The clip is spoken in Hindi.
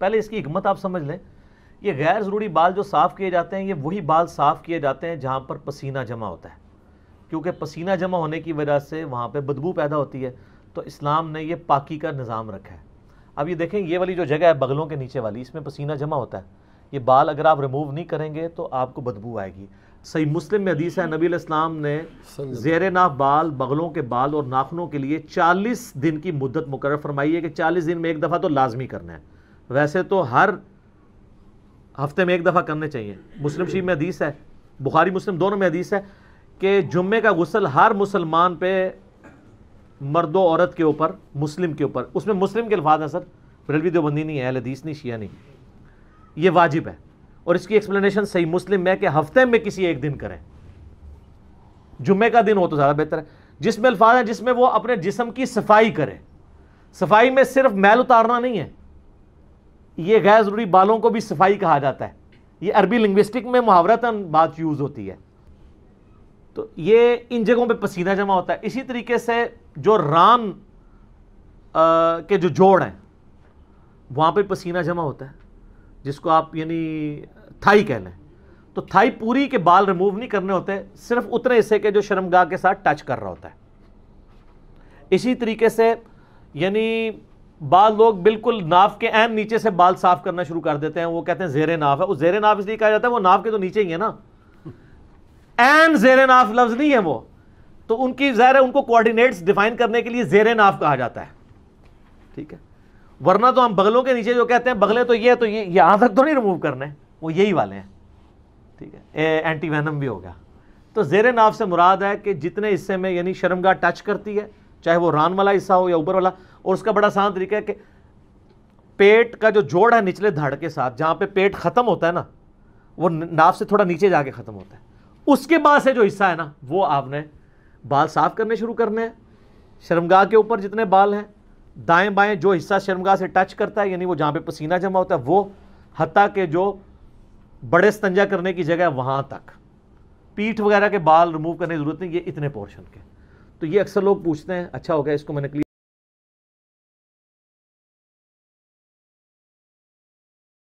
पहले इसकी हमत आप समझ लें ये गैर ज़रूरी बाल जो साफ़ किए जाते हैं ये वही बाल साफ़ किए जाते हैं जहाँ पर पसीना जमा होता है क्योंकि पसीना जमा होने की वजह से वहाँ पर बदबू पैदा होती है तो इस्लाम ने यह पाकि का निज़ाम रखा है अब ये देखें ये वाली जो जगह है बगलों के नीचे वाली इसमें पसीना जमा होता है ये बाल अगर आप रिमूव नहीं करेंगे तो आपको बदबू आएगी सही मुस्लिम में हदीस है नबी इस्लाम ने जेर नाफ बाल बगलों के बाल और नाखनों के लिए 40 दिन की मुद्दत मुकर फरमाई है कि 40 दिन में एक दफ़ा तो लाजमी करना है वैसे तो हर हफ्ते में एक दफ़ा करने चाहिए मुस्लिम शरीफ में हदीस है बुखारी मुस्लिम दोनों में हदीस है कि जुम्मे का गुसल हर मुसलमान पे मर्द औरत के ऊपर मुस्लिम के ऊपर उसमें मुस्लिम के अल्फाज हैं सर बरेलवी देवबंदी नहीं है हदीस नहीं शिया नहीं ये वाजिब है और इसकी एक्सप्लेनेशन सही मुस्लिम है कि हफ्ते में किसी एक दिन करें जुम्मे का दिन हो तो ज़्यादा बेहतर है जिसमें अल्फाज हैं जिसमें वो अपने जिसम की सफाई करें सफाई में सिर्फ मैल उतारना नहीं है ये गैर ज़रूरी बालों को भी सफाई कहा जाता है ये अरबी लिंग्विस्टिक में मुहावरतन बात यूज़ होती है तो ये इन जगहों पे पसीना जमा होता है इसी तरीके से जो राम आ, के जो जोड़ हैं वहाँ पे पसीना जमा होता है जिसको आप यानी थाई कह लें तो थाई पूरी के बाल रिमूव नहीं करने होते सिर्फ उतने हिस्से के जो शर्मगाह के साथ टच कर रहा होता है इसी तरीके से यानी बाल लोग बिल्कुल नाव के एन नीचे से बाल साफ करना शुरू कर देते हैं वो कहते हैं जेरे नाफ है वो जेरे नाफ इसलिए कहा जाता है वो नाव के तो नीचे ही है ना एन जेरे नाफ लफ्ज नहीं है वो तो उनकी जहर उनको कोऑर्डिनेट्स डिफाइन करने के लिए जेरे नाफ कहा जाता है ठीक है वरना तो हम बगलों के नीचे जो कहते हैं बगले तो ये है तो ये यहाँ तक तो नहीं रिमूव करने वो यही वाले हैं ठीक है एंटी वैनम भी हो गया तो जेर नाव से मुराद है कि जितने हिस्से में यानी शर्मगाह टच करती है चाहे वो रान वाला हिस्सा हो या ऊपर वाला और उसका बड़ा आसान तरीका है कि पेट का जो जोड़ है निचले धड़ के साथ जहाँ पे पेट ख़त्म होता है ना वो नाव से थोड़ा नीचे जाके ख़त्म होता है उसके बाद से जो हिस्सा है ना वो आपने बाल साफ करने शुरू करने हैं शर्मगाह के ऊपर जितने बाल हैं दाएं बाएं जो हिस्सा शर्मगाह से टच करता है यानी वो जहाँ पे पसीना जमा होता है वो हत्या के जो बड़े स्तंजा करने की जगह वहाँ तक पीठ वगैरह के बाल रिमूव करने की ज़रूरत नहीं ये इतने पोर्शन के तो ये अक्सर लोग पूछते हैं अच्छा हो गया इसको मैंने क्लियर